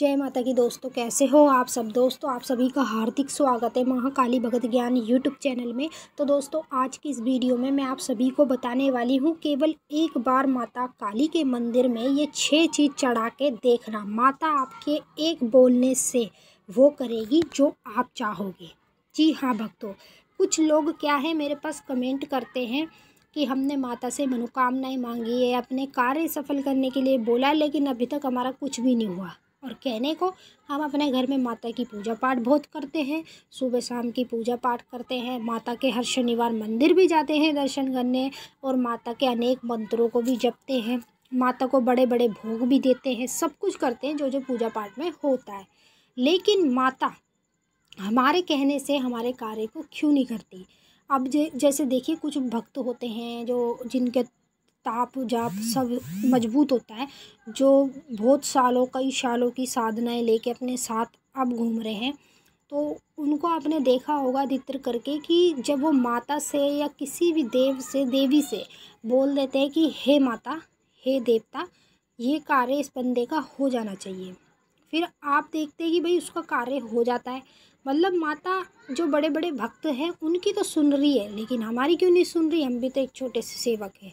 जय माता की दोस्तों कैसे हो आप सब दोस्तों आप सभी का हार्दिक स्वागत है महाकाली भगत ज्ञान यूट्यूब चैनल में तो दोस्तों आज की इस वीडियो में मैं आप सभी को बताने वाली हूँ केवल एक बार माता काली के मंदिर में ये छः चीज़ चढ़ा के देखना माता आपके एक बोलने से वो करेगी जो आप चाहोगे जी हाँ भक्तों कुछ लोग क्या है मेरे पास कमेंट करते हैं कि हमने माता से मनोकामनाएँ मांगी है अपने कार्य सफल करने के लिए बोला लेकिन अभी तक हमारा कुछ भी नहीं हुआ और कहने को हम अपने घर में माता की पूजा पाठ बहुत करते हैं सुबह शाम की पूजा पाठ करते हैं माता के हर शनिवार मंदिर भी जाते हैं दर्शन करने और माता के अनेक मंत्रों को भी जपते हैं माता को बड़े बड़े भोग भी देते हैं सब कुछ करते हैं जो जो पूजा पाठ में होता है लेकिन माता हमारे कहने से हमारे कार्य को क्यों नहीं करती अब जैसे देखिए कुछ भक्त होते हैं जो जिनके ताप जाप सब मजबूत होता है जो बहुत सालों कई सालों की साधनाएं लेके अपने साथ अब घूम रहे हैं तो उनको आपने देखा होगा दित्र करके कि जब वो माता से या किसी भी देव से देवी से बोल देते हैं कि हे माता हे देवता ये कार्य इस बंदे का हो जाना चाहिए फिर आप देखते हैं कि भाई उसका कार्य हो जाता है मतलब माता जो बड़े बड़े भक्त हैं उनकी तो सुन रही है लेकिन हमारी क्यों नहीं सुन रही हम भी तो एक छोटे से सेवक हैं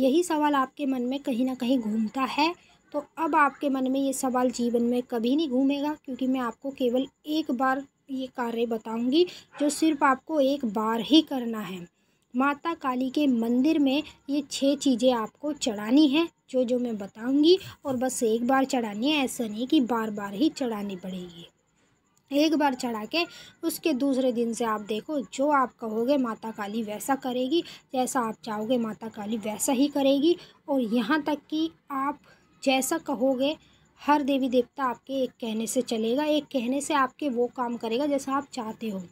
यही सवाल आपके मन में कहीं ना कहीं घूमता है तो अब आपके मन में ये सवाल जीवन में कभी नहीं घूमेगा क्योंकि मैं आपको केवल एक बार ये कार्य बताऊंगी जो सिर्फ आपको एक बार ही करना है माता काली के मंदिर में ये छः चीज़ें आपको चढ़ानी है जो जो मैं बताऊंगी और बस एक बार चढ़ानी है ऐसा नहीं कि बार बार ही चढ़ानी पड़ेगी एक बार चढ़ा के उसके दूसरे दिन से आप देखो जो आप कहोगे माता काली वैसा करेगी जैसा आप चाहोगे माता काली वैसा ही करेगी और यहाँ तक कि आप जैसा कहोगे हर देवी देवता आपके एक कहने से चलेगा एक कहने से आपके वो काम करेगा जैसा आप चाहते हो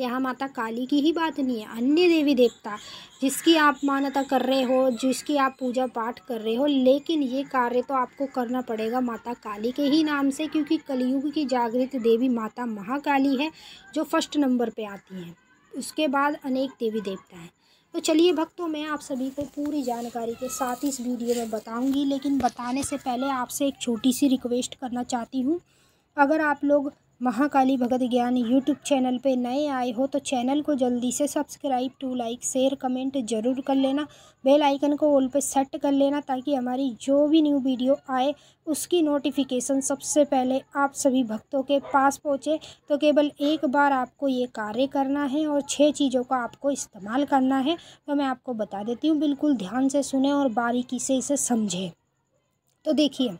यहाँ माता काली की ही बात नहीं है अन्य देवी देवता जिसकी आप मान्यता कर रहे हो जिसकी आप पूजा पाठ कर रहे हो लेकिन ये कार्य तो आपको करना पड़ेगा माता काली के ही नाम से क्योंकि कलयुग की जागृत देवी माता महाकाली है जो फर्स्ट नंबर पर आती हैं उसके बाद अनेक देवी देवता हैं तो चलिए भक्तों मैं आप सभी को पूरी जानकारी के साथ इस वीडियो में बताऊंगी लेकिन बताने से पहले आपसे एक छोटी सी रिक्वेस्ट करना चाहती हूँ अगर आप लोग महाकाली भगत ज्ञान यूट्यूब चैनल पे नए आए हो तो चैनल को जल्दी से subscribe to like share comment जरूर कर लेना बेल आइकन को ऑल पे सेट कर लेना ताकि हमारी जो भी न्यू वीडियो आए उसकी नोटिफिकेशन सबसे पहले आप सभी भक्तों के पास पहुँचे तो केवल एक बार आपको ये कार्य करना है और छः चीज़ों का आपको इस्तेमाल करना है तो मैं आपको बता देती हूँ बिल्कुल ध्यान से सुने और बारीकी से इसे समझें तो देखिए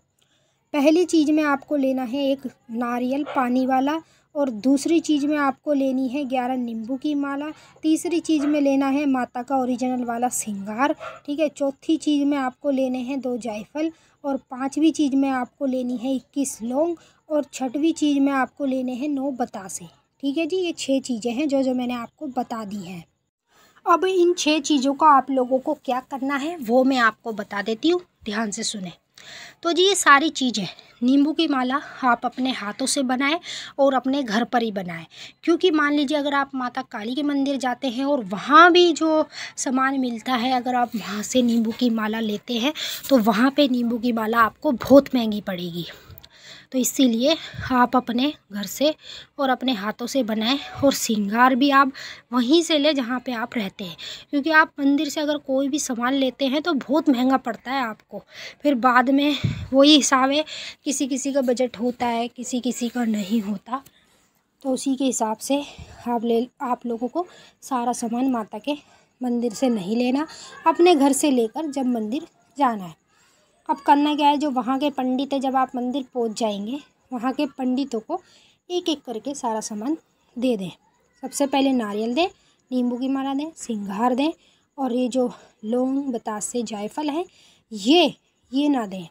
पहली चीज़ में आपको लेना है एक नारियल पानी वाला और दूसरी चीज़ में आपको लेनी है ग्यारह नींबू की माला तीसरी चीज़ में लेना है माता का ओरिजिनल वाला सिंगार ठीक है चौथी चीज़ में आपको लेने हैं दो जायफल और पांचवी चीज़ में आपको लेनी है इक्कीस लौंग और छठवीं चीज़ में आपको लेने हैं नौ बतासे ठीक है जी ये छः चीज़ें हैं जो जो मैंने आपको बता दी हैं अब इन छः चीज़ों का आप लोगों को क्या करना है वो मैं आपको बता देती हूँ ध्यान से सुने तो जी ये सारी चीज़ें नींबू की माला आप अपने हाथों से बनाएं और अपने घर पर ही बनाएं क्योंकि मान लीजिए अगर आप माता काली के मंदिर जाते हैं और वहाँ भी जो सामान मिलता है अगर आप वहाँ से नींबू की माला लेते हैं तो वहाँ पे नींबू की माला आपको बहुत महंगी पड़ेगी तो इसीलिए आप अपने घर से और अपने हाथों से बनाएं और श्रृंगार भी आप वहीं से लें जहाँ पे आप रहते हैं क्योंकि आप मंदिर से अगर कोई भी सामान लेते हैं तो बहुत महंगा पड़ता है आपको फिर बाद में वही हिसाब है किसी किसी का बजट होता है किसी किसी का नहीं होता तो उसी के हिसाब से आप ले आप लोगों को सारा सामान माता के मंदिर से नहीं लेना अपने घर से लेकर जब मंदिर जाना है अब करना क्या है जो वहाँ के पंडित है जब आप मंदिर पहुँच जाएंगे वहाँ के पंडितों को एक एक करके सारा सामान दे दें सबसे पहले नारियल दें नींबू की माला दें सिंगार दें और ये जो लौंग बतासे जायफल हैं ये ये ना दें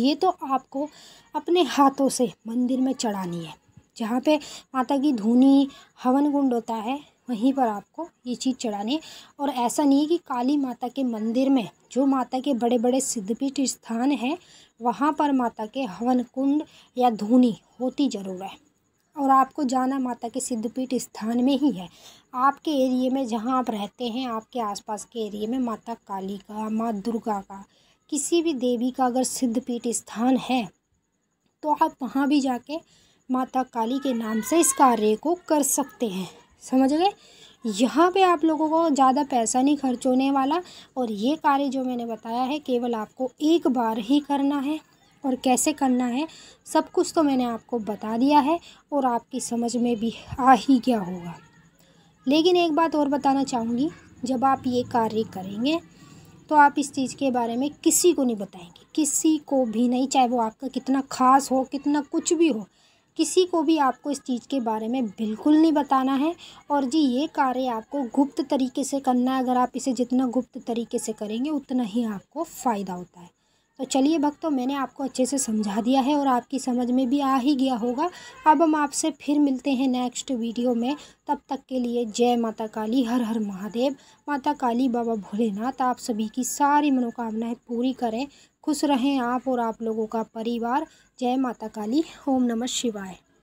ये तो आपको अपने हाथों से मंदिर में चढ़ानी है जहाँ पे माता की धुनी हवन कुंड होता है वहीं पर आपको ये चीज़ चढ़ानी है और ऐसा नहीं है कि काली माता के मंदिर में जो माता के बड़े बड़े सिद्धपीठ स्थान हैं वहाँ पर माता के हवन कुंड या धूनी होती ज़रूर है और आपको जाना माता के सिद्धपीठ स्थान में ही है आपके एरिए में जहाँ आप रहते हैं आपके आसपास के एरिए में माता काली का माँ दुर्गा का किसी भी देवी का अगर सिद्धपीठ स्थान है तो आप वहाँ भी जाके माता काली के नाम से इस कार्य को कर सकते हैं समझ गए यहाँ पे आप लोगों को ज़्यादा पैसा नहीं खर्च होने वाला और ये कार्य जो मैंने बताया है केवल आपको एक बार ही करना है और कैसे करना है सब कुछ तो मैंने आपको बता दिया है और आपकी समझ में भी आ ही गया होगा लेकिन एक बात और बताना चाहूँगी जब आप ये कार्य करेंगे तो आप इस चीज़ के बारे में किसी को नहीं बताएंगे किसी को भी नहीं चाहे वो आपका कितना खास हो कितना कुछ भी हो किसी को भी आपको इस चीज़ के बारे में बिल्कुल नहीं बताना है और जी ये कार्य आपको गुप्त तरीके से करना है अगर आप इसे जितना गुप्त तरीके से करेंगे उतना ही आपको फ़ायदा होता है तो चलिए भक्तों मैंने आपको अच्छे से समझा दिया है और आपकी समझ में भी आ ही गया होगा अब हम आपसे फिर मिलते हैं नेक्स्ट वीडियो में तब तक के लिए जय माता काली हर हर महादेव माता काली बाबा भोलेनाथ आप सभी की सारी मनोकामनाएं पूरी करें खुश रहें आप और आप लोगों का परिवार जय माता काली ओम नमः शिवाय